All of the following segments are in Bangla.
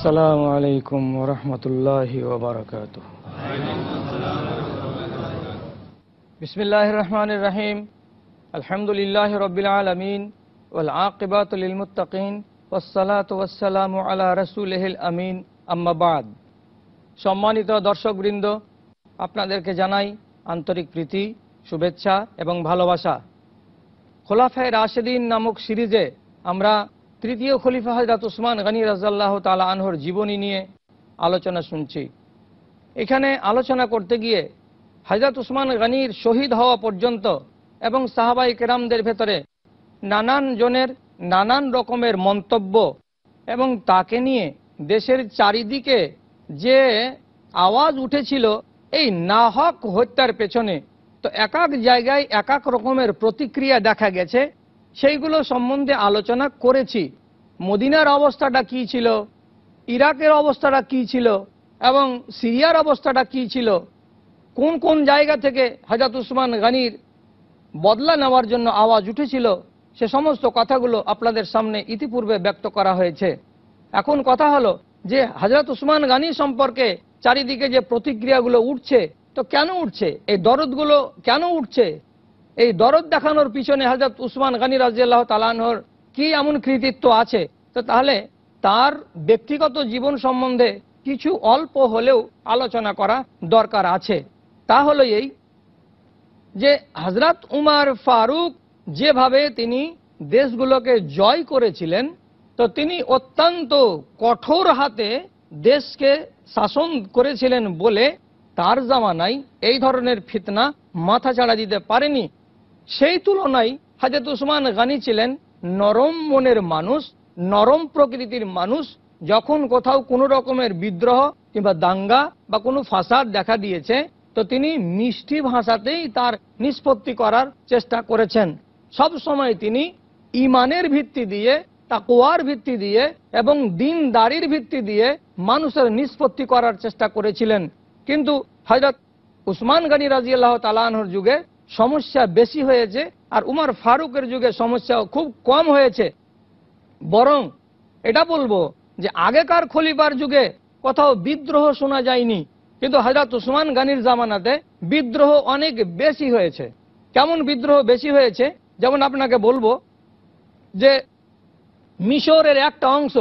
السلام عليكم ورحمة الله وبركاته بسم الله الرحمن الرحيم আলহামদুলিল্লাহ রবিল আলমিন ওয়াল আকিবাতুল মুতাকিন ওসালাত ওয়াসালাম আলা রসুলহিল আমিন আম্মাবাদ সম্মানিত দর্শকবৃন্দ আপনাদেরকে জানাই আন্তরিক প্রীতি শুভেচ্ছা এবং ভালোবাসা খোলাফায় রাশেদিন নামক সিরিজে আমরা তৃতীয় খলিফা হজরত উসমান গনি রাজাল্লাহ তালা আনহর জীবনী নিয়ে আলোচনা শুনছি এখানে আলোচনা করতে গিয়ে হজরত উসমান গনির শহীদ হওয়া পর্যন্ত এবং সাহাবাই কেরামদের ভেতরে নানান জনের নানান রকমের মন্তব্য এবং তাকে নিয়ে দেশের চারিদিকে যে আওয়াজ উঠেছিল এই নাহক হত্যার পেছনে তো এক এক জায়গায় এক এক রকমের প্রতিক্রিয়া দেখা গেছে সেইগুলো সম্বন্ধে আলোচনা করেছি মদিনার অবস্থাটা কি ছিল ইরাকের অবস্থাটা কি ছিল এবং সিরিয়ার অবস্থাটা কি ছিল কোন কোন জায়গা থেকে হাজাত উসমান গানির বদলা নেওয়ার জন্য আওয়াজ উঠেছিল সে সমস্ত কথাগুলো আপনাদের সামনে ইতিপূর্বে ব্যক্ত করা হয়েছে এখন কথা হলো যে হাজরত উসমান গানি সম্পর্কে চারিদিকে যে প্রতিক্রিয়াগুলো উঠছে তো কেন উঠছে এই দরদগুলো কেন উঠছে এই দরদ দেখানোর পিছনে হাজরত উসমান গানি রাজিয়াল্লাহ তালানহর কি এমন কৃতিত্ব আছে তো তাহলে তার ব্যক্তিগত জীবন সম্বন্ধে কিছু অল্প হলেও আলোচনা করা দরকার আছে তা হলো এই যে হজরত উমার ফারুক যেভাবে তিনি দেশগুলোকে জয় করেছিলেন তো তিনি অত্যন্ত কঠোর হাতে দেশকে শাসন করেছিলেন বলে তার জামানায় এই ধরনের ফিতনা মাথা ছাড়া দিতে পারেনি সেই তুলনায় হাজরত উসমান গানি ছিলেন নরম মনের মানুষ নরম প্রকৃতির মানুষ যখন কোথাও কোনো রকমের বিদ্রোহ কিংবা দাঙ্গা বা কোনো ফাসাদ দেখা দিয়েছে তো তিনি মিষ্টি ভাষাতেই তার নিষ্পত্তি করার চেষ্টা করেছেন সব সময় তিনি ইমানের ভিত্তি দিয়ে তাকুয়ার ভিত্তি দিয়ে এবং দিনদারির ভিত্তি দিয়ে মানুষের নিষ্পত্তি করার চেষ্টা করেছিলেন কিন্তু হজরত উসমান গানী রাজি আল্লাহ তালাহর যুগে সমস্যা বেশি হয়েছে আর উমার ফারুকের যুগে সমস্যাও খুব কম হয়েছে বরং এটা বলবো যে আগেকার খলিবার যুগে কোথাও বিদ্রোহ শোনা যায়নি কিন্তু হজরত উসমান গানির জামানাতে বিদ্রোহ অনেক বেশি হয়েছে কেমন বিদ্রোহ বেশি হয়েছে যেমন আপনাকে বলবো যে মিশরের একটা অংশ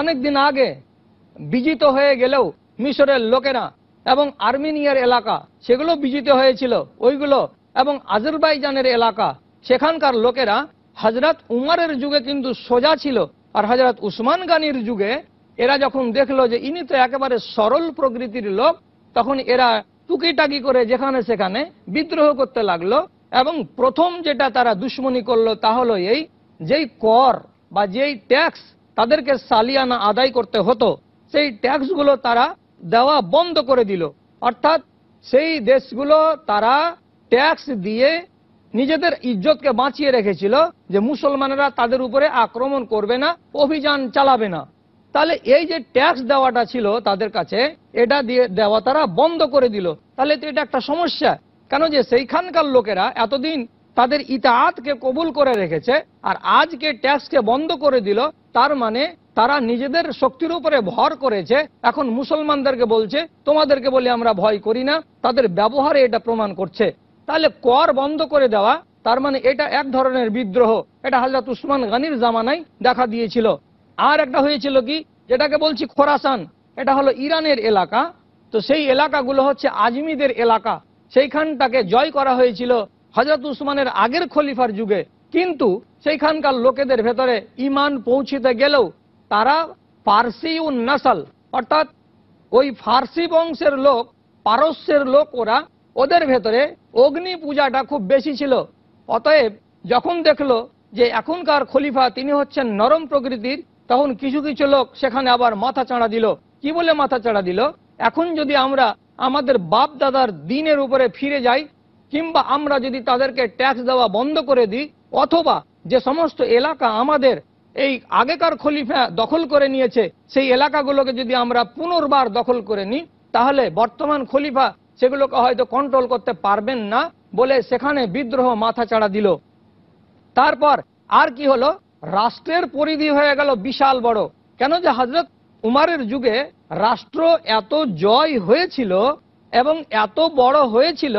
অনেক দিন আগে বিজিত হয়ে গেলেও মিশরের লোকেরা এবং আর্মেনিয়ার এলাকা সেগুলো বিজিত হয়েছিল ওইগুলো এবং আজরবাইজানের এলাকা সেখানকার লোকেরা হজরত উমারের যুগে কিন্তু সোজা ছিল আর হজরত উসমান গানির যুগে এরা যখন দেখলো যে ইনি তো একেবারে সরল প্রকৃতির লোক তখন এরা টুকিটাকি করে যেখানে সেখানে বিদ্রোহ করতে লাগলো এবং প্রথম যেটা তারা দুশ্মনী করলো তা হলো এই যেই কর বা যেই ট্যাক্স তাদেরকে সালিয়ানা আদায় করতে হতো সেই ট্যাক্সগুলো তারা দেওয়া বন্ধ করে দিল অর্থাৎ সেই দেশগুলো তারা ট্যাক্স দিয়ে নিজেদের ইজ্জতকে বাঁচিয়ে রেখেছিল যে মুসলমানেরা তাদের উপরে আক্রমণ করবে না অভিযান চালাবে না তাহলে এই যে ট্যাক্স দেওয়াটা ছিল তাদের কাছে এটা দিয়ে দেওয়া তারা বন্ধ করে দিল তাহলে তো এটা একটা সমস্যা কেন যে সেইখানকার লোকেরা এতদিন তাদের ইতাহাতকে কবুল করে রেখেছে আর আজকে ট্যাক্সকে বন্ধ করে দিল তার মানে তারা নিজেদের শক্তির উপরে ভর করেছে এখন মুসলমানদেরকে বলছে তোমাদেরকে বলে আমরা ভয় করি না তাদের ব্যবহারে এটা প্রমাণ করছে তাহলে কর বন্ধ করে দেওয়া তার মানে এটা এক ধরনের বিদ্রোহ এটা হাজরত উসমান গানির জামানায় দেখা দিয়েছিল আর একটা হয়েছিল কি যেটাকে বলছি খোরাসান এটা হলো ইরানের এলাকা তো সেই এলাকাগুলো হচ্ছে আজমিদের এলাকা সেইখানটাকে জয় করা হয়েছিল হজরত উসমানের আগের খলিফার যুগে কিন্তু সেইখানকার লোকেদের ভেতরে ইমান পৌঁছিতে গেলেও তারা ফার্সি উন নাসাল অর্থাৎ ওই ফার্সি বংশের লোক পারস্যের লোক ওরা ওদের ভেতরে অগ্নি পূজাটা খুব বেশি ছিল অতএব যখন দেখলো যে এখনকার খলিফা তিনি হচ্ছেন নরম প্রকৃতির তখন কিছু কিছু লোক সেখানে আবার মাথা চাড়া দিল কি বলে মাথা চাড়া দিল এখন যদি আমরা আমাদের বাপ দাদার দিনের উপরে ফিরে যাই কিংবা আমরা যদি তাদেরকে ট্যাক্স দেওয়া বন্ধ করে দিই অথবা যে সমস্ত এলাকা আমাদের এই আগেকার খলিফা দখল করে নিয়েছে সেই এলাকাগুলোকে যদি আমরা পুনর্বার দখল করে নিই তাহলে বর্তমান খলিফা সেগুলোকে হয়তো কন্ট্রোল করতে পারবেন না বলে সেখানে বিদ্রোহ মাথা চাড়া দিল তারপর আর কি হলো রাষ্ট্রের পরিধি হয়ে গেল বিশাল বড় কেন যে হজরত উমারের যুগে রাষ্ট্র এত জয় হয়েছিল এবং এত বড় হয়েছিল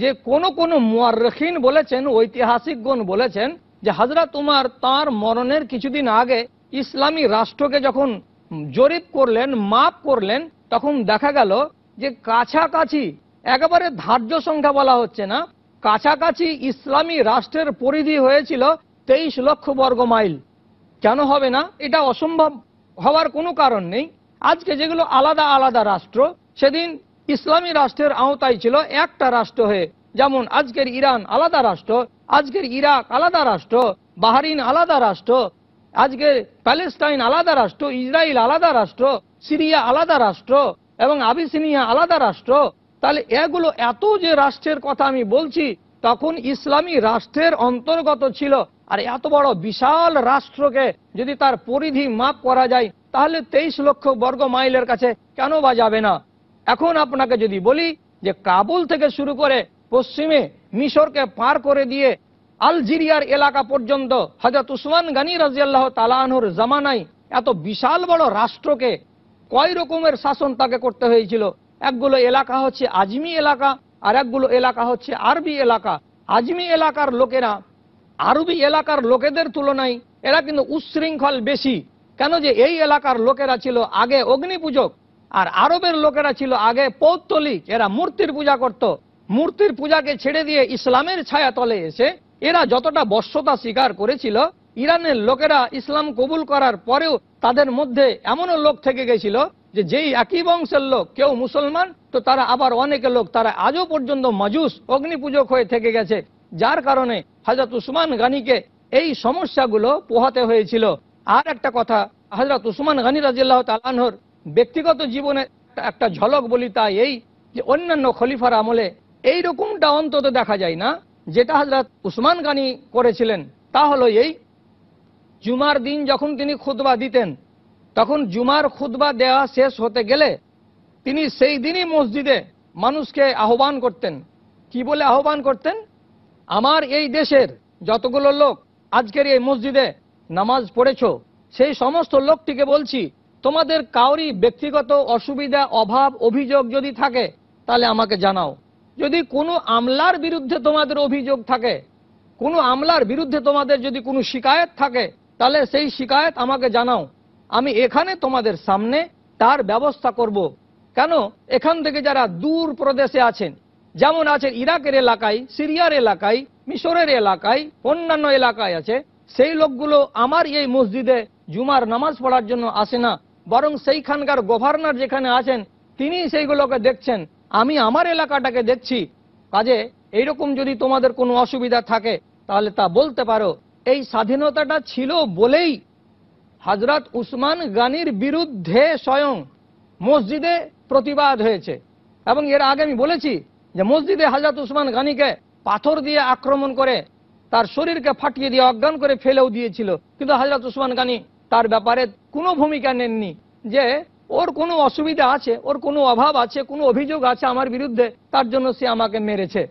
যে কোন কোন মুয়ারখিন বলেছেন ঐতিহাসিকগণ বলেছেন যে হজরত উমার তার মরণের কিছুদিন আগে ইসলামী রাষ্ট্রকে যখন জরিপ করলেন মাপ করলেন তখন দেখা গেল যে কাছাকাছি একেবারে ধার্য সংখ্যা বলা হচ্ছে না কাছাকাছি ইসলামী রাষ্ট্রের পরিধি হয়েছিল তেইশ লক্ষ বর্গ মাইল কেন হবে না এটা অসম্ভব হওয়ার কোনো কারণ নেই আজকে যেগুলো আলাদা আলাদা রাষ্ট্র সেদিন ইসলামী রাষ্ট্রের আওতায় ছিল একটা রাষ্ট্র হয়ে যেমন আজকের ইরান আলাদা রাষ্ট্র আজকের ইরাক আলাদা রাষ্ট্র বাহারিন আলাদা রাষ্ট্র আজকের প্যালেস্টাইন আলাদা রাষ্ট্র ইসরায়েল আলাদা রাষ্ট্র সিরিয়া আলাদা রাষ্ট্র এবং আবিসিনিয়া আলাদা রাষ্ট্র তাহলে এগুলো এত যে রাষ্ট্রের কথা আমি বলছি তখন ইসলামী রাষ্ট্রের অন্তর্গত ছিল আর এত বড় বিশাল রাষ্ট্রকে যদি তার পরিধি মাপ করা যায় তাহলে তেইশ লক্ষ বর্গ মাইলের কাছে কেন বা যাবে না এখন আপনাকে যদি বলি যে কাবুল থেকে শুরু করে পশ্চিমে মিশরকে পার করে দিয়ে আলজিরিয়ার এলাকা পর্যন্ত হজরত উসমান গানি রাজিয়াল্লাহ তালাহনুর জামানায় এত বিশাল বড় রাষ্ট্রকে কয় রকমের শাসন তাকে করতে হয়েছিল একগুলো এলাকা হচ্ছে আজমি এলাকা আর একগুলো এলাকা হচ্ছে আরবি এলাকা আজমি এলাকার লোকেরা আরবি এলাকার লোকেদের তুলনায় এরা কিন্তু উচ্ছৃঙ্খল বেশি কেন যে এই এলাকার লোকেরা ছিল আগে অগ্নি পূজক আর আরবের লোকেরা ছিল আগে পৌত্তলিক এরা মূর্তির পূজা করত মূর্তির পূজাকে ছেড়ে দিয়ে ইসলামের ছায়া তলে এসে এরা যতটা বর্ষতা স্বীকার করেছিল ইরানের লোকেরা ইসলাম কবুল করার পরেও তাদের মধ্যে এমনও লোক থেকে গেছিল যে যেই একই বংশের লোক কেউ মুসলমান তো তারা আবার অনেকে লোক তারা আজও পর্যন্ত মাজুস অগ্নি পূজক হয়ে থেকে গেছে যার কারণে হাজরত উসমান গানিকে এই সমস্যাগুলো পোহাতে হয়েছিল আর একটা কথা হাজরত উসমান গানি রাজিল্লাহ তালানহর ব্যক্তিগত জীবনে একটা ঝলক বলি তাই এই যে অন্যান্য খলিফার আমলে এই রকমটা অন্তত দেখা যায় না যেটা হাজরত উসমান গানি করেছিলেন তা হলো এই জুমার দিন যখন তিনি খুদবা দিতেন তখন জুমার খুতবা দেওয়া শেষ হতে গেলে তিনি সেই দিনই মসজিদে মানুষকে আহ্বান করতেন কি বলে আহ্বান করতেন আমার এই দেশের যতগুলো লোক আজকের এই মসজিদে নামাজ পড়েছ সেই সমস্ত লোকটিকে বলছি তোমাদের কাউরি ব্যক্তিগত অসুবিধা অভাব অভিযোগ যদি থাকে তাহলে আমাকে জানাও যদি কোনো আমলার বিরুদ্ধে তোমাদের অভিযোগ থাকে কোনো আমলার বিরুদ্ধে তোমাদের যদি কোনো শিকায়ত থাকে তাহলে সেই শিকায়ত আমাকে জানাও আমি এখানে তোমাদের সামনে তার ব্যবস্থা করব। কেন এখান থেকে যারা দূর প্রদেশে আছেন যেমন আছে ইরাকের এলাকায় সিরিয়ার এলাকায় মিশরের এলাকায় অন্যান্য এলাকায় আছে সেই লোকগুলো আমার এই মসজিদে জুমার নামাজ পড়ার জন্য আসে না বরং সেইখানকার গভর্নর যেখানে আছেন তিনি সেইগুলোকে দেখছেন আমি আমার এলাকাটাকে দেখছি কাজে এইরকম যদি তোমাদের কোনো অসুবিধা থাকে তাহলে তা বলতে পারো এই স্বাধীনতাটা ছিল বলেই হজরত উসমান গানির বিরুদ্ধে স্বয়ং মসজিদে প্রতিবাদ হয়েছে এবং এর আগে আমি বলেছি যে মসজিদে হাজরত উসমান গানিকে পাথর দিয়ে আক্রমণ করে তার শরীরকে ফাটিয়ে দিয়ে অজ্ঞান করে ফেলেও দিয়েছিল কিন্তু হাজরত উসমান গানি তার ব্যাপারে কোনো ভূমিকা নেননি যে ওর কোনো অসুবিধা আছে ওর কোনো অভাব আছে কোনো অভিযোগ আছে আমার বিরুদ্ধে তার জন্য সে আমাকে মেরেছে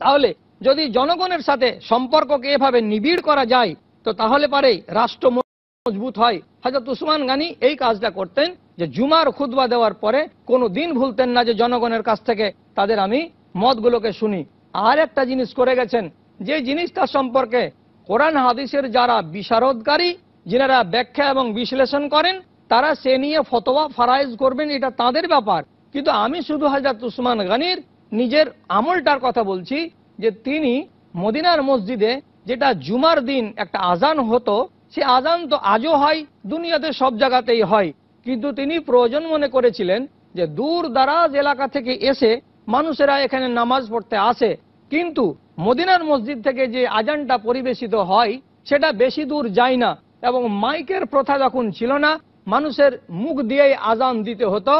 তাহলে যদি জনগণের সাথে সম্পর্ককে এভাবে নিবিড় করা যায় তো তাহলে পারে রাষ্ট্র মজবুত হয় হাজরত উসমান গানি এই কাজটা করতেন যে জুমার খুদবা দেওয়ার পরে কোনো দিন ভুলতেন না যে জনগণের কাছ থেকে তাদের আমি মতগুলোকে শুনি আর একটা জিনিস করে গেছেন যে জিনিসটা সম্পর্কে কোরআন হাদিসের যারা বিশারদকারী যারা ব্যাখ্যা এবং বিশ্লেষণ করেন তারা সে নিয়ে ফতোয়া ফারাইজ করবেন এটা তাদের ব্যাপার কিন্তু আমি শুধু হাজরত উসমান গানির নিজের আমলটার কথা বলছি যে তিনি মদিনার মসজিদে যেটা জুমার দিন একটা আজান হতো সে আজান তো আজও হয় দুনিয়াতে সব জায়গাতেই হয় কিন্তু তিনি প্রয়োজন মনে করেছিলেন যে দূর দারাজ এলাকা থেকে এসে মানুষেরা এখানে নামাজ পড়তে আসে কিন্তু মদিনার মসজিদ থেকে যে আজানটা পরিবেশিত হয় সেটা বেশি দূর যায় না এবং মাইকের প্রথা যখন ছিল না মানুষের মুখ দিয়েই আজান দিতে হতো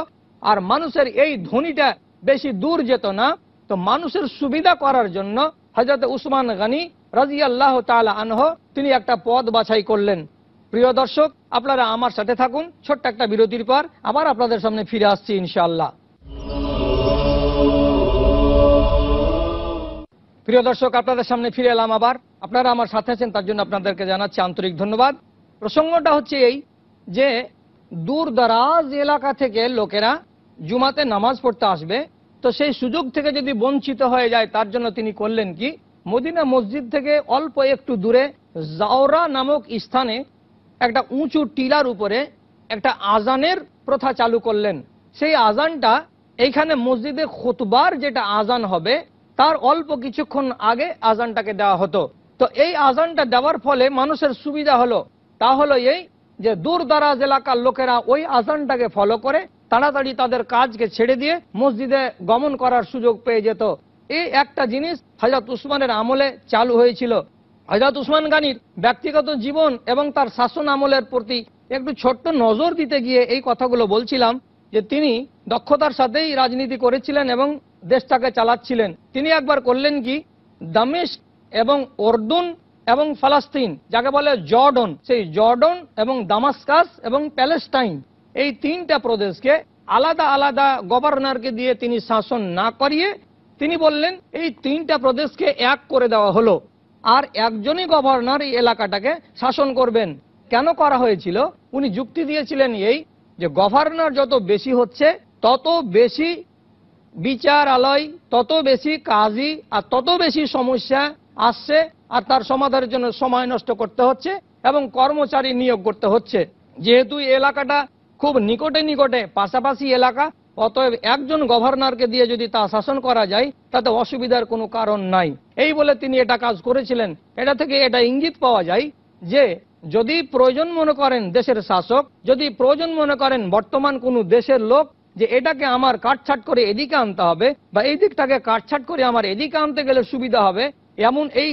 আর মানুষের এই ধ্বনিটা বেশি দূর যেত না তো মানুষের সুবিধা করার জন্য হজরত উসমান গানি রাজি আল্লাহ তালা আনহ তিনি একটা পদ বাছাই করলেন প্রিয় দর্শক আপনারা আমার সাথে থাকুন ছোট্ট একটা বিরতির পর আবার আপনাদের সামনে ফিরে আসছি ইনশাআল্লাহ প্রিয় দর্শক আপনাদের সামনে ফিরে এলাম আবার আপনারা আমার সাথে আছেন তার জন্য আপনাদেরকে জানাচ্ছি আন্তরিক ধন্যবাদ প্রসঙ্গটা হচ্ছে এই যে দূর দারাজ এলাকা থেকে লোকেরা জুমাতে নামাজ পড়তে আসবে তো সেই সুযোগ থেকে যদি বঞ্চিত হয়ে যায় তার জন্য তিনি করলেন কি মদিনা মসজিদ থেকে অল্প একটু দূরে জাওরা নামক স্থানে একটা উঁচু টিলার উপরে একটা আজানের প্রথা চালু করলেন সেই আজানটা এইখানে মসজিদে খুতবার যেটা আজান হবে তার অল্প কিছুক্ষণ আগে আজানটাকে দেওয়া হতো তো এই আজানটা দেওয়ার ফলে মানুষের সুবিধা হলো তা হলো এই যে দূর দারাজ এলাকার লোকেরা ওই আজানটাকে ফলো করে তাড়াতাড়ি তাদের কাজকে ছেড়ে দিয়ে মসজিদে গমন করার সুযোগ পেয়ে যেত এই একটা জিনিস হজরত উসমানের আমলে চালু হয়েছিল হজরত উসমান গানির ব্যক্তিগত জীবন এবং তার শাসন আমলের প্রতি একটু ছোট্ট নজর দিতে গিয়ে এই কথাগুলো বলছিলাম যে তিনি দক্ষতার সাথেই রাজনীতি করেছিলেন এবং দেশটাকে চালাচ্ছিলেন তিনি একবার করলেন কি দামেশ এবং অর্দুন এবং ফালাস্তিন যাকে বলে জর্ডন সেই জর্ডন এবং দামাস্কাস এবং প্যালেস্টাইন এই তিনটা প্রদেশকে আলাদা আলাদা গভর্নরকে দিয়ে তিনি শাসন না করিয়ে তিনি বললেন এই তিনটা প্রদেশকে এক করে দেওয়া হলো আর একজনই গভর্নর এই এলাকাটাকে শাসন করবেন কেন করা হয়েছিল উনি যুক্তি দিয়েছিলেন এই যে গভর্নর যত বেশি হচ্ছে তত বেশি বিচার আলয় তত বেশি কাজী আর তত বেশি সমস্যা আসছে আর তার সমাধানের জন্য সময় নষ্ট করতে হচ্ছে এবং কর্মচারী নিয়োগ করতে হচ্ছে যেহেতু এলাকাটা খুব নিকটে নিকটে পাশাপাশি এলাকা অতএব একজন গভর্নরকে দিয়ে যদি তা শাসন করা যায় তাতে অসুবিধার কোনো কারণ নাই এই বলে তিনি এটা কাজ করেছিলেন এটা থেকে এটা ইঙ্গিত পাওয়া যায় যে যদি প্রয়োজন মনে করেন দেশের শাসক যদি প্রয়োজন মনে করেন বর্তমান কোনো দেশের লোক যে এটাকে আমার কাটছাট করে এদিকে আনতে হবে বা এই দিকটাকে কাটছাট করে আমার এদিকে আনতে গেলে সুবিধা হবে এমন এই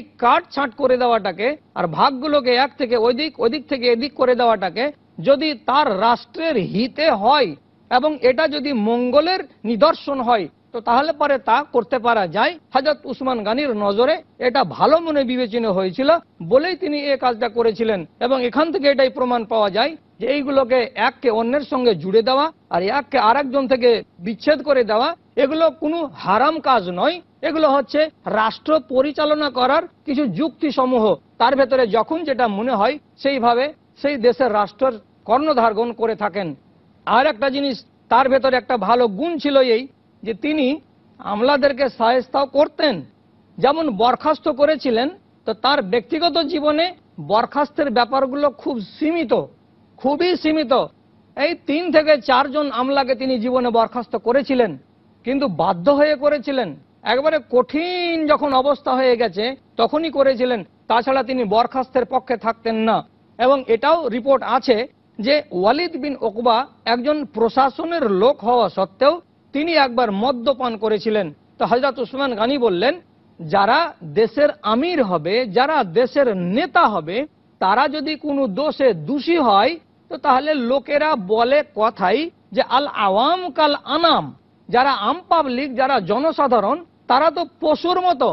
ছাট করে দেওয়াটাকে আর ভাগগুলোকে এক থেকে ওই দিক ওই দিক থেকে এদিক করে দেওয়াটাকে যদি তার রাষ্ট্রের হিতে হয় এবং এটা যদি মঙ্গলের নিদর্শন হয় তো তাহলে পরে তা করতে পারা যায় হাজত উসমান গানির নজরে এটা ভালো মনে বিবেচনা হয়েছিল বলেই তিনি এ কাজটা করেছিলেন এবং এখান থেকে এটাই প্রমাণ পাওয়া যায় যে এইগুলোকে এককে অন্যের সঙ্গে জুড়ে দেওয়া আর এককে আরেকজন থেকে বিচ্ছেদ করে দেওয়া এগুলো কোনো হারাম কাজ নয় এগুলো হচ্ছে রাষ্ট্র পরিচালনা করার কিছু যুক্তি সমূহ তার ভেতরে যখন যেটা মনে হয় সেইভাবে সেই দেশের রাষ্ট্রের কর্ণধারগণ করে থাকেন আর একটা জিনিস তার ভেতরে একটা ভালো গুণ ছিল এই যে তিনি আমলাদেরকে সাহেস্তাও করতেন যেমন বরখাস্ত করেছিলেন তো তার ব্যক্তিগত জীবনে বরখাস্তের ব্যাপারগুলো খুব সীমিত খুবই সীমিত এই তিন থেকে চারজন আমলাকে তিনি জীবনে বরখাস্ত করেছিলেন কিন্তু বাধ্য হয়ে করেছিলেন একবারে কঠিন যখন অবস্থা হয়ে গেছে তখনই করেছিলেন তাছাড়া তিনি বরখাস্তের পক্ষে থাকতেন না এবং এটাও রিপোর্ট আছে যে ওয়ালিদ বিন ওকবা একজন প্রশাসনের লোক হওয়া সত্ত্বেও তিনি একবার মদ্যপান করেছিলেন তো হজরত উসমান গানি বললেন যারা দেশের আমির হবে যারা দেশের নেতা হবে তারা যদি কোনো দোষে দোষী হয় তো তাহলে লোকেরা বলে কথাই যে আল আওয়াম কাল আনাম যারা আম পাবলিক যারা জনসাধারণ তারা তো পশুর মতো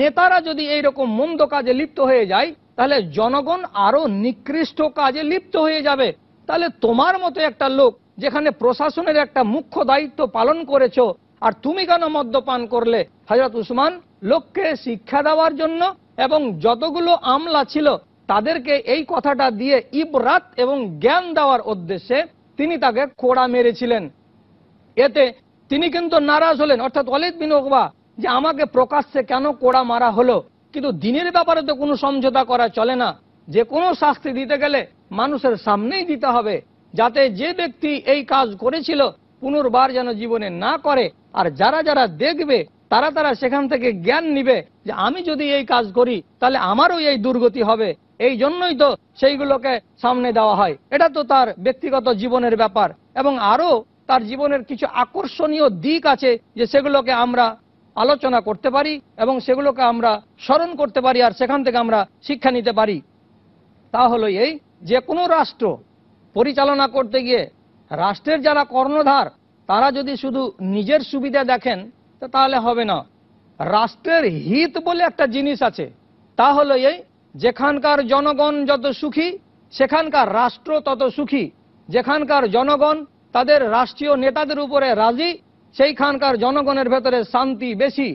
নেতারা যদি এইরকম মন্দ কাজে লিপ্ত হয়ে যায় তাহলে জনগণ আরো নিকৃষ্ট কাজে লিপ্ত হয়ে যাবে তাহলে তোমার মতো একটা লোক যেখানে প্রশাসনের একটা মুখ্য দায়িত্ব পালন করেছো আর তুমি কেন মদ্যপান করলে হজরত উসমান লোককে শিক্ষা দেওয়ার জন্য এবং যতগুলো আমলা ছিল তাদেরকে এই কথাটা দিয়ে ইবরাত এবং জ্ঞান দেওয়ার উদ্দেশ্যে তিনি তাকে কোড়া মেরেছিলেন এতে তিনি কিন্তু নারাজ হলেন অর্থাৎ অলিদ বিন ওকবা যে আমাকে প্রকাশ্যে কেন কোড়া মারা হলো কিন্তু দিনের ব্যাপারে তো কোনো সমঝোতা করা চলে না যে কোনো শাস্তি দিতে গেলে মানুষের সামনেই দিতে হবে যাতে যে ব্যক্তি এই কাজ করেছিল পুনর্বার যেন জীবনে না করে আর যারা যারা দেখবে তারা তারা সেখান থেকে জ্ঞান নিবে যে আমি যদি এই কাজ করি তাহলে আমারও এই দুর্গতি হবে এই জন্যই তো সেইগুলোকে সামনে দেওয়া হয় এটা তো তার ব্যক্তিগত জীবনের ব্যাপার এবং আরও তার জীবনের কিছু আকর্ষণীয় দিক আছে যে সেগুলোকে আমরা আলোচনা করতে পারি এবং সেগুলোকে আমরা স্মরণ করতে পারি আর সেখান থেকে আমরা শিক্ষা নিতে পারি তা হলো এই যে কোনো রাষ্ট্র পরিচালনা করতে গিয়ে রাষ্ট্রের যারা কর্ণধার তারা যদি শুধু নিজের সুবিধা দেখেন তাহলে হবে না রাষ্ট্রের হিত বলে একটা জিনিস আছে তা হলো এই যেখানকার জনগণ যত সুখী সেখানকার রাষ্ট্র তত সুখী যেখানকার জনগণ তাদের রাষ্ট্রীয় নেতাদের উপরে রাজি সেইখানকার জনগণের ভেতরে শান্তি বেশি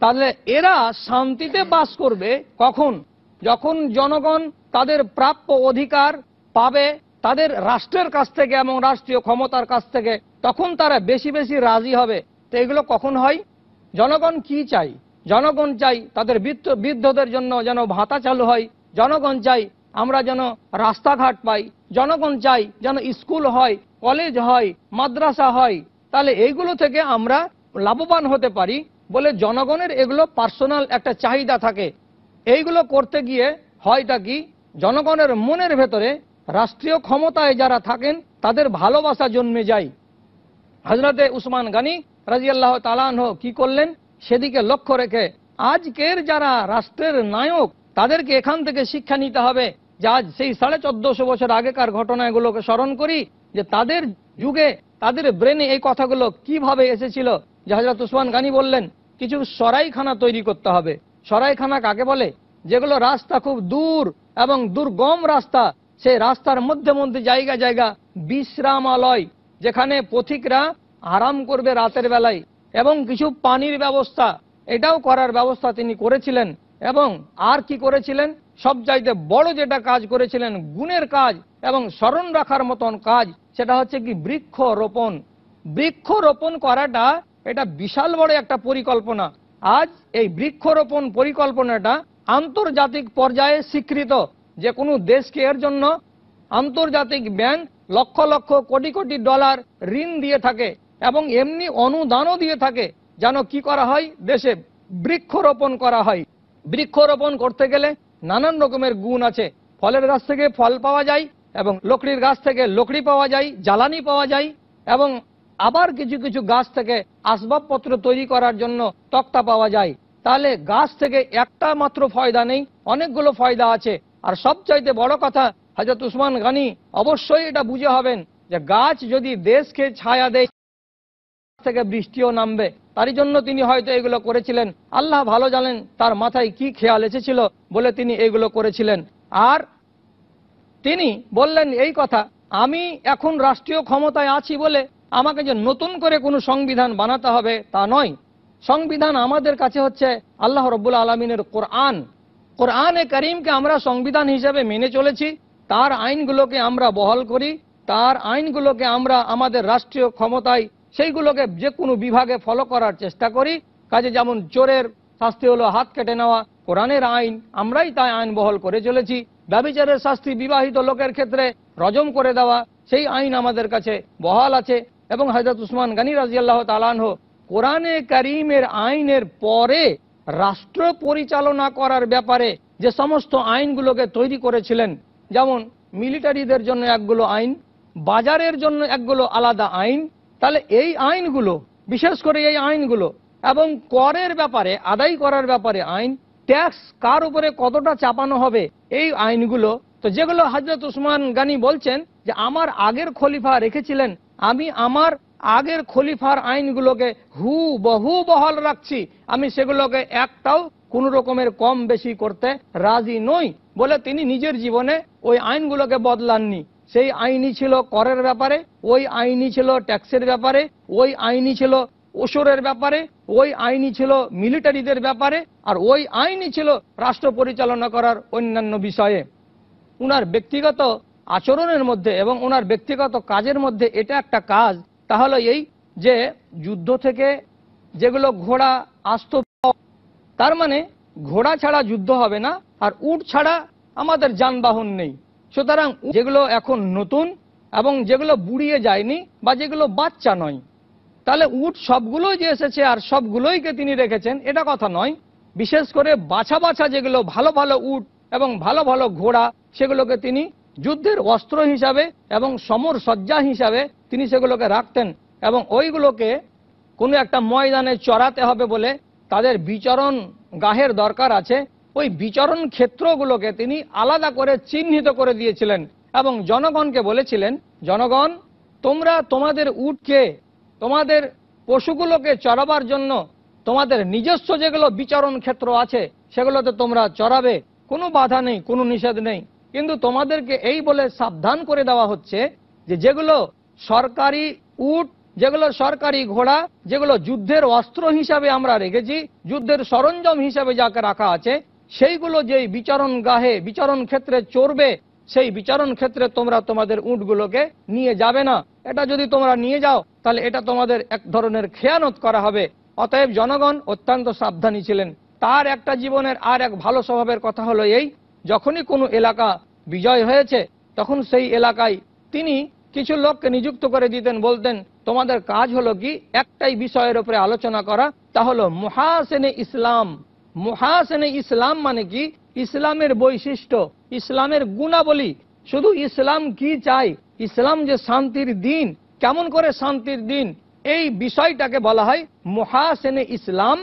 তাহলে এরা শান্তিতে বাস করবে কখন যখন জনগণ তাদের প্রাপ্য অধিকার পাবে তাদের রাষ্ট্রের কাছ থেকে এবং রাষ্ট্রীয় ক্ষমতার কাছ থেকে তখন তারা বেশি বেশি রাজি হবে তো এগুলো কখন হয় জনগণ কি চাই জনগণ চাই তাদের বৃদ্ধদের জন্য যেন ভাতা চালু হয় জনগণ চাই আমরা যেন রাস্তাঘাট পাই জনগণ চাই যেন স্কুল হয় কলেজ হয় মাদ্রাসা হয় তাহলে এইগুলো থেকে আমরা লাভবান হতে পারি বলে জনগণের এগুলো পার্সোনাল একটা চাহিদা থাকে এইগুলো করতে গিয়ে হয়টা কি জনগণের মনের ভেতরে রাষ্ট্রীয় ক্ষমতায় যারা থাকেন তাদের ভালোবাসা জন্মে যায় হজরতে উসমান গানি রাজিয়াল্লাহ তালানহ কি করলেন সেদিকে লক্ষ্য রেখে আজকের যারা রাষ্ট্রের নায়ক তাদেরকে এখান থেকে শিক্ষা নিতে হবে যে আজ সেই সাড়ে চোদ্দশো বছর আগেকার ঘটনাগুলোকে স্মরণ করি যে তাদের যুগে তাদের ব্রেনে এই কথাগুলো কিভাবে এসেছিল যে হজরত উসমান গানি বললেন কিছু সরাইখানা তৈরি করতে হবে সরাইখানা কাকে বলে যেগুলো রাস্তা খুব দূর এবং দুর্গম রাস্তা সেই রাস্তার মধ্যে মধ্যে জায়গা জায়গা বিশ্রামালয় যেখানে পথিকরা আরাম করবে রাতের বেলায় এবং কিছু পানির ব্যবস্থা এটাও করার ব্যবস্থা তিনি করেছিলেন এবং আর কি করেছিলেন সব চাইতে বড় যেটা কাজ করেছিলেন গুণের কাজ এবং স্মরণ রাখার মতন কাজ সেটা হচ্ছে কি বৃক্ষ রোপণ বৃক্ষ রোপণ করাটা এটা বিশাল বড় একটা পরিকল্পনা আজ এই বৃক্ষরোপণ পরিকল্পনাটা আন্তর্জাতিক পর্যায়ে স্বীকৃত যে কোনো দেশকে এর জন্য আন্তর্জাতিক ব্যাংক লক্ষ লক্ষ কোটি কোটি ডলার ঋণ দিয়ে থাকে এবং এমনি অনুদানও দিয়ে থাকে যেন কি করা হয় দেশে বৃক্ষরোপণ করা হয় বৃক্ষরোপণ করতে গেলে নানান রকমের গুণ আছে ফলের গাছ থেকে ফল পাওয়া যায় এবং লকড়ির গাছ থেকে লকড়ি পাওয়া যায় জ্বালানি পাওয়া যায় এবং আবার কিছু কিছু গাছ থেকে আসবাবপত্র তৈরি করার জন্য তক্তা পাওয়া যায় তাহলে গাছ থেকে একটা মাত্র ফয়দা নেই অনেকগুলো ফয়দা আছে আর সবচাইতে বড় কথা হাজরত উসমান গানি অবশ্যই এটা বুঝে হবেন যে গাছ যদি দেশকে ছায়া দেয় থেকে বৃষ্টিও নামবে তারই জন্য তিনি হয়তো এগুলো করেছিলেন আল্লাহ ভালো জানেন তার মাথায় কি খেয়াল এসেছিল বলে তিনি এগুলো করেছিলেন আর তিনি বললেন এই কথা আমি এখন রাষ্ট্রীয় ক্ষমতায় আছি বলে আমাকে যে নতুন করে কোনো সংবিধান বানাতে হবে তা নয় সংবিধান আমাদের কাছে হচ্ছে আল্লাহ রব্বুল আলমিনের কোরআন কোরআন এ করিমকে আমরা সংবিধান হিসেবে মেনে চলেছি তার আইনগুলোকে আমরা বহাল করি তার আইনগুলোকে আমরা আমাদের রাষ্ট্রীয় ক্ষমতায় সেইগুলোকে যে কোনো বিভাগে ফলো করার চেষ্টা করি কাজে যেমন চোরের শাস্তি হলো হাত কেটে নেওয়া কোরআনের আইন আমরাই তাই আইন বহল করে চলেছি ব্যবিচারের শাস্তি বিবাহিত লোকের ক্ষেত্রে রজম করে দেওয়া সেই আইন আমাদের কাছে বহাল আছে এবং হাজরত উসমান গানি রাজিয়াল্লাহ তালানহ কোরআনে করিমের আইনের পরে রাষ্ট্র পরিচালনা করার ব্যাপারে যে সমস্ত আইনগুলোকে তৈরি করেছিলেন যেমন মিলিটারিদের জন্য একগুলো আইন বাজারের জন্য একগুলো আলাদা আইন তাহলে এই আইনগুলো বিশেষ করে এই আইনগুলো এবং করের ব্যাপারে আদায় করার ব্যাপারে আইন ট্যাক্স কার উপরে কতটা চাপানো হবে এই আইনগুলো তো যেগুলো হাজরত উসমান গানি বলছেন যে আমার আগের খলিফা রেখেছিলেন আমি আমার আগের খলিফার আইনগুলোকে হু বহু বহল রাখছি আমি সেগুলোকে একটাও কোন রকমের কম বেশি করতে রাজি নই বলে তিনি নিজের জীবনে ওই আইনগুলোকে বদলাননি সেই আইনই ছিল করের ব্যাপারে ওই আইনই ছিল ট্যাক্সের ব্যাপারে ওই আইনই ছিল ওসরের ব্যাপারে ওই আইনই ছিল মিলিটারিদের ব্যাপারে আর ওই আইনই ছিল রাষ্ট্র পরিচালনা করার অন্যান্য বিষয়ে উনার ব্যক্তিগত আচরণের মধ্যে এবং ওনার ব্যক্তিগত কাজের মধ্যে এটা একটা কাজ তাহলে এই যে যুদ্ধ থেকে যেগুলো ঘোড়া আসত তার মানে ঘোড়া ছাড়া যুদ্ধ হবে না আর উট ছাড়া আমাদের যানবাহন নেই সুতরাং যেগুলো এখন নতুন এবং যেগুলো বুড়িয়ে যায়নি বা যেগুলো বাচ্চা নয় তাহলে উট সবগুলোই যে এসেছে আর সবগুলোইকে তিনি রেখেছেন এটা কথা নয় বিশেষ করে বাছা বাছা যেগুলো ভালো ভালো উট এবং ভালো ভালো ঘোড়া সেগুলোকে তিনি যুদ্ধের অস্ত্র হিসাবে এবং সমর সজ্জা হিসাবে তিনি সেগুলোকে রাখতেন এবং ওইগুলোকে কোনো একটা ময়দানে চড়াতে হবে বলে তাদের বিচরণ গাহের দরকার আছে ওই বিচরণ ক্ষেত্রগুলোকে তিনি আলাদা করে চিহ্নিত করে দিয়েছিলেন এবং জনগণকে বলেছিলেন জনগণ তোমরা তোমাদের উটকে তোমাদের পশুগুলোকে চড়াবার জন্য তোমাদের নিজস্ব যেগুলো বিচরণ ক্ষেত্র আছে সেগুলোতে তোমরা চড়াবে কোনো বাধা নেই কোনো নিষেধ নেই কিন্তু তোমাদেরকে এই বলে সাবধান করে দেওয়া হচ্ছে যে যেগুলো সরকারি উট যেগুলো সরকারি ঘোড়া যেগুলো যুদ্ধের অস্ত্র হিসাবে আমরা রেখেছি যুদ্ধের সরঞ্জাম হিসাবে যাকে রাখা আছে সেইগুলো যেই বিচারণ গাহে বিচারণ ক্ষেত্রে চড়বে সেই বিচারণ ক্ষেত্রে তোমরা তোমাদের উঁটগুলোকে নিয়ে যাবে না এটা যদি তোমরা নিয়ে যাও তাহলে এটা তোমাদের এক ধরনের খেয়ানত করা হবে অতএব জনগণ অত্যন্ত সাবধানী ছিলেন তার একটা জীবনের আর এক ভালো স্বভাবের কথা হলো এই যখনই কোনো এলাকা বিজয় হয়েছে তখন সেই এলাকায় তিনি কিছু লোককে নিযুক্ত করে দিতেন বলতেন তোমাদের কাজ হলো কি একটাই বিষয়ের উপরে আলোচনা করা তা হলো মহাসেনে ইসলাম মহাসেনে ইসলাম মানে কি ইসলামের বৈশিষ্ট্য ইসলামের গুণাবলী শুধু ইসলাম কি চাই ইসলাম যে শান্তির দিন কেমন করে শান্তির দিন এই বিষয়টাকে বলা হয় মহাসেনে ইসলাম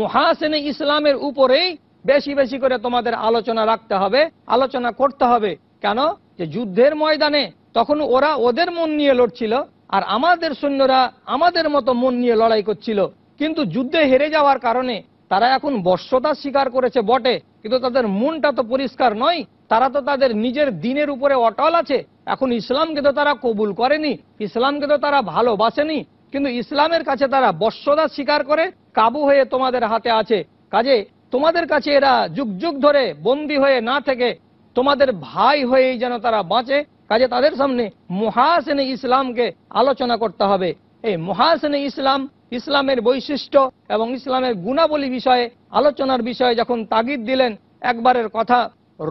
মহাসেনে ইসলামের উপরেই বেশি বেশি করে তোমাদের আলোচনা রাখতে হবে আলোচনা করতে হবে কেন যে যুদ্ধের ময়দানে তখন ওরা ওদের মন নিয়ে লড়ছিল আর আমাদের সৈন্যরা আমাদের মতো মন নিয়ে লড়াই করছিল কিন্তু যুদ্ধে হেরে যাওয়ার কারণে তারা এখন বর্ষতা স্বীকার করেছে বটে কিন্তু তাদের মনটা তো পরিষ্কার নয় তারা তো তাদের নিজের দিনের উপরে অটল আছে এখন ইসলামকে তো তারা কবুল করেনি ইসলামকে তো তারা ভালোবাসেনি কিন্তু ইসলামের কাছে তারা বর্ষদা স্বীকার করে কাবু হয়ে তোমাদের হাতে আছে কাজে তোমাদের কাছে এরা যুগ যুগ ধরে বন্দী হয়ে না থেকে তোমাদের ভাই হয়েই যেন তারা বাঁচে কাজে তাদের সামনে মহাসেনে ইসলামকে আলোচনা করতে হবে এই মহাসেনে ইসলাম ইসলামের বৈশিষ্ট্য এবং ইসলামের গুণাবলী বিষয়ে আলোচনার বিষয়ে যখন তাগিদ দিলেন একবারের কথা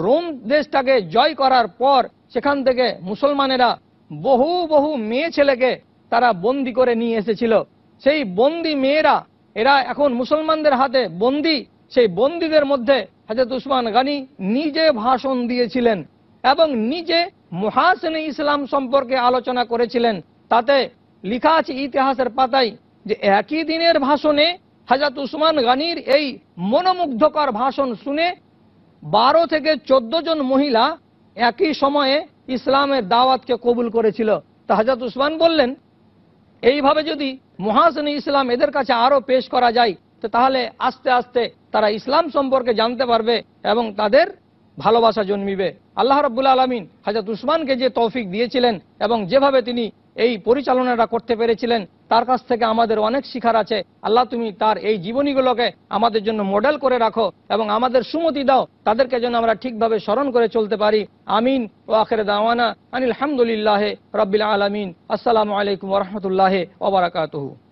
রোম দেশটাকে জয় করার পর সেখান থেকে মুসলমানেরা বহু বহু মেয়ে ছেলেকে তারা বন্দি করে নিয়ে এসেছিল সেই বন্দি মেয়েরা এরা এখন মুসলমানদের হাতে বন্দি সেই বন্দীদের মধ্যে হাজরত উসমান গানি নিজে ভাষণ দিয়েছিলেন এবং নিজে মহাসিন ইসলাম সম্পর্কে আলোচনা করেছিলেন তাতে লিখা আছে ইতিহাসের পাতায় যে একই দিনের ভাষণে হাজাত উসমান গানির এই মনোমুগ্ধকর ভাষণ শুনে বারো থেকে চোদ্দ জন মহিলা একই সময়ে ইসলামের দাওয়াতকে কবুল করেছিল তা হাজাত উসমান বললেন এইভাবে যদি মহাসিন ইসলাম এদের কাছে আরও পেশ করা যায় তো তাহলে আস্তে আস্তে তারা ইসলাম সম্পর্কে জানতে পারবে এবং তাদের ভালোবাসা জন্মিবে আল্লাহ রব্বুল আলমিন হাজরত উসমানকে যে তৌফিক দিয়েছিলেন এবং যেভাবে তিনি এই পরিচালনাটা করতে পেরেছিলেন তার কাছ থেকে আমাদের অনেক শিখার আছে আল্লাহ তুমি তার এই জীবনীগুলোকে আমাদের জন্য মডেল করে রাখো এবং আমাদের সুমতি দাও তাদেরকে যেন আমরা ঠিকভাবে স্মরণ করে চলতে পারি আমিন ও আখের দাওয়ানা আনিল হামদুলিল্লাহ রব্বিল আলমিন আসসালামু আলাইকুম রহমতুল্লাহ ওবরাকাতহু